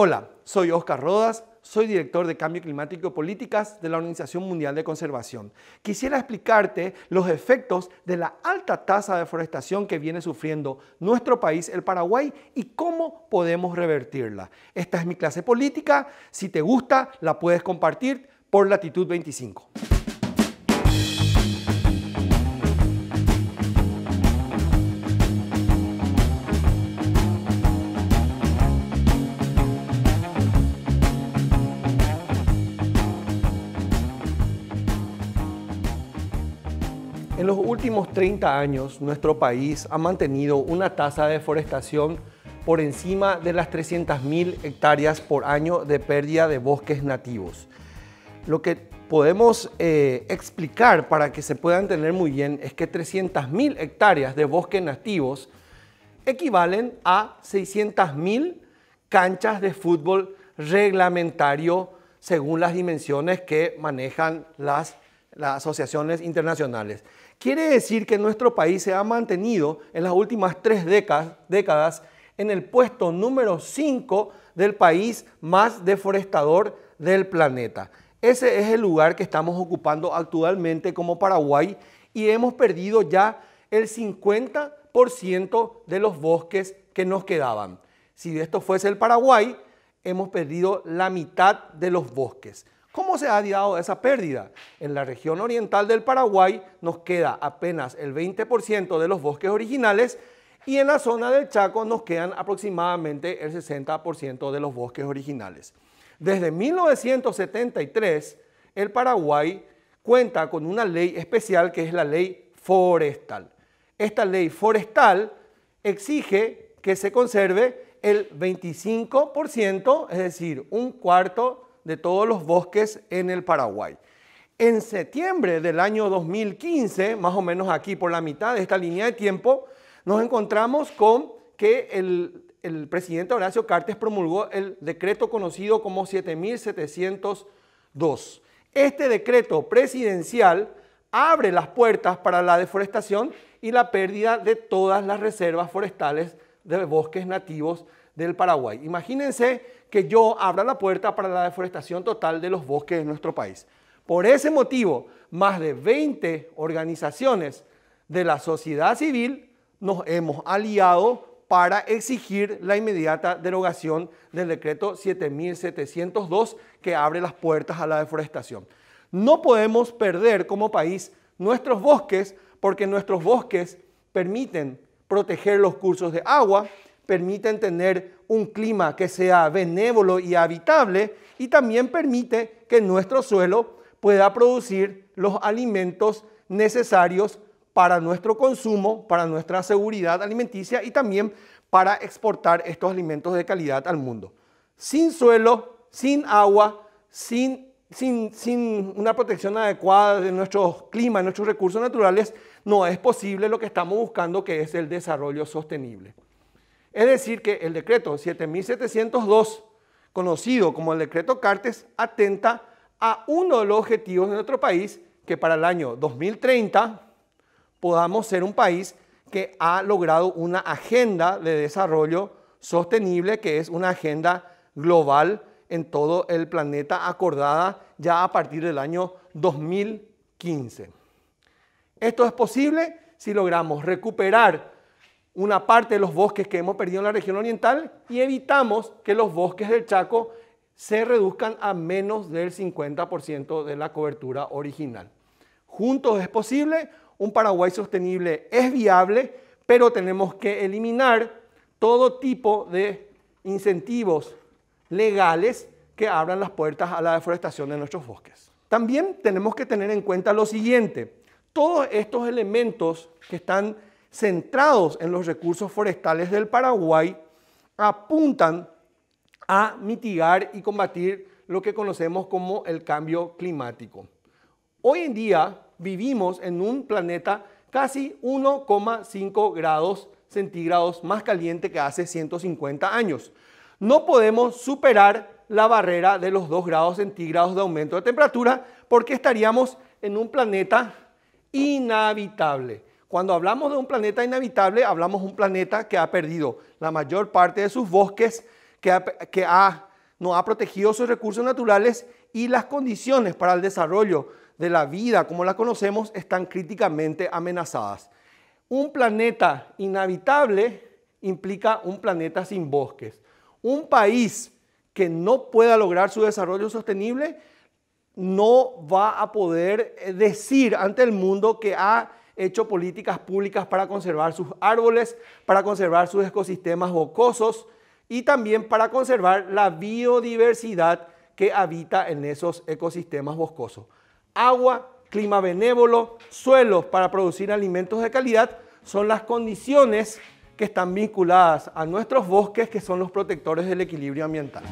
Hola, soy Oscar Rodas, soy director de Cambio Climático y Políticas de la Organización Mundial de Conservación. Quisiera explicarte los efectos de la alta tasa de deforestación que viene sufriendo nuestro país, el Paraguay, y cómo podemos revertirla. Esta es mi clase política. Si te gusta, la puedes compartir por Latitud 25. En los últimos 30 años, nuestro país ha mantenido una tasa de deforestación por encima de las 300.000 hectáreas por año de pérdida de bosques nativos. Lo que podemos eh, explicar para que se puedan tener muy bien es que 300.000 hectáreas de bosques nativos equivalen a 600.000 canchas de fútbol reglamentario según las dimensiones que manejan las las asociaciones internacionales. Quiere decir que nuestro país se ha mantenido en las últimas tres décadas, décadas en el puesto número 5 del país más deforestador del planeta. Ese es el lugar que estamos ocupando actualmente como Paraguay y hemos perdido ya el 50% de los bosques que nos quedaban. Si esto fuese el Paraguay, hemos perdido la mitad de los bosques. ¿Cómo se ha dado esa pérdida? En la región oriental del Paraguay nos queda apenas el 20% de los bosques originales y en la zona del Chaco nos quedan aproximadamente el 60% de los bosques originales. Desde 1973, el Paraguay cuenta con una ley especial que es la ley forestal. Esta ley forestal exige que se conserve el 25%, es decir, un cuarto de todos los bosques en el Paraguay. En septiembre del año 2015, más o menos aquí por la mitad de esta línea de tiempo, nos encontramos con que el, presidente Horacio Cartes promulgó el decreto conocido como 7702. Este decreto presidencial abre las puertas para la deforestación y la pérdida de todas las reservas forestales de bosques nativos del Paraguay. Imagínense que yo abra la puerta para la deforestación total de los bosques de nuestro país. Por ese motivo, más de 20 organizaciones de la sociedad civil nos hemos aliado para exigir la inmediata derogación del decreto 7702 que abre las puertas a la deforestación. No podemos perder como país nuestros bosques porque nuestros bosques permiten proteger los cursos de agua, permiten tener un clima que sea benévolo y habitable y también permite que nuestro suelo pueda producir los alimentos necesarios para nuestro consumo, para nuestra seguridad alimenticia y también para exportar estos alimentos de calidad al mundo. Sin suelo, sin agua, sin sin, una protección adecuada de nuestros climas, nuestros recursos naturales, no es posible lo que estamos buscando, que es el desarrollo sostenible. Es decir, que el decreto 7702, conocido como el decreto Cartes, atenta a uno de los objetivos de nuestro país, que para el año 2030 podamos ser un país que ha logrado una agenda de desarrollo sostenible, que es una agenda global en todo el planeta acordada ya a partir del año 2015. Esto es posible si logramos recuperar una parte de los bosques que hemos perdido en la región oriental y evitamos que los bosques del Chaco se reduzcan a menos del 50% de la cobertura original. Juntos es posible, un Paraguay sostenible es viable, pero tenemos que eliminar todo tipo de incentivos legales que abran las puertas a la deforestación de nuestros bosques. También tenemos que tener en cuenta lo siguiente, todos estos elementos que están centrados en los recursos forestales del Paraguay apuntan a mitigar y combatir lo que conocemos como el cambio climático. Hoy en día vivimos en un planeta casi 1,5 grados centígrados más caliente que hace 150 años, no podemos superar la barrera de los 2 grados centígrados de aumento de temperatura porque estaríamos en un planeta inhabitable. Cuando hablamos de un planeta inhabitable, hablamos de un planeta que ha perdido la mayor parte de sus bosques, que, ha, no ha protegido sus recursos naturales y las condiciones para el desarrollo de la vida como la conocemos están críticamente amenazadas. Un planeta inhabitable implica un planeta sin bosques. Un país que no pueda lograr su desarrollo sostenible no va a poder eh, decir ante el mundo que ha hecho políticas públicas para conservar sus árboles, para conservar sus ecosistemas bocosos y también para conservar la biodiversidad que habita en esos ecosistemas boscosos. Agua, clima benévolo, suelos para producir alimentos de calidad son las condiciones que están vinculadas a nuestros bosques, que son los protectores del equilibrio ambiental.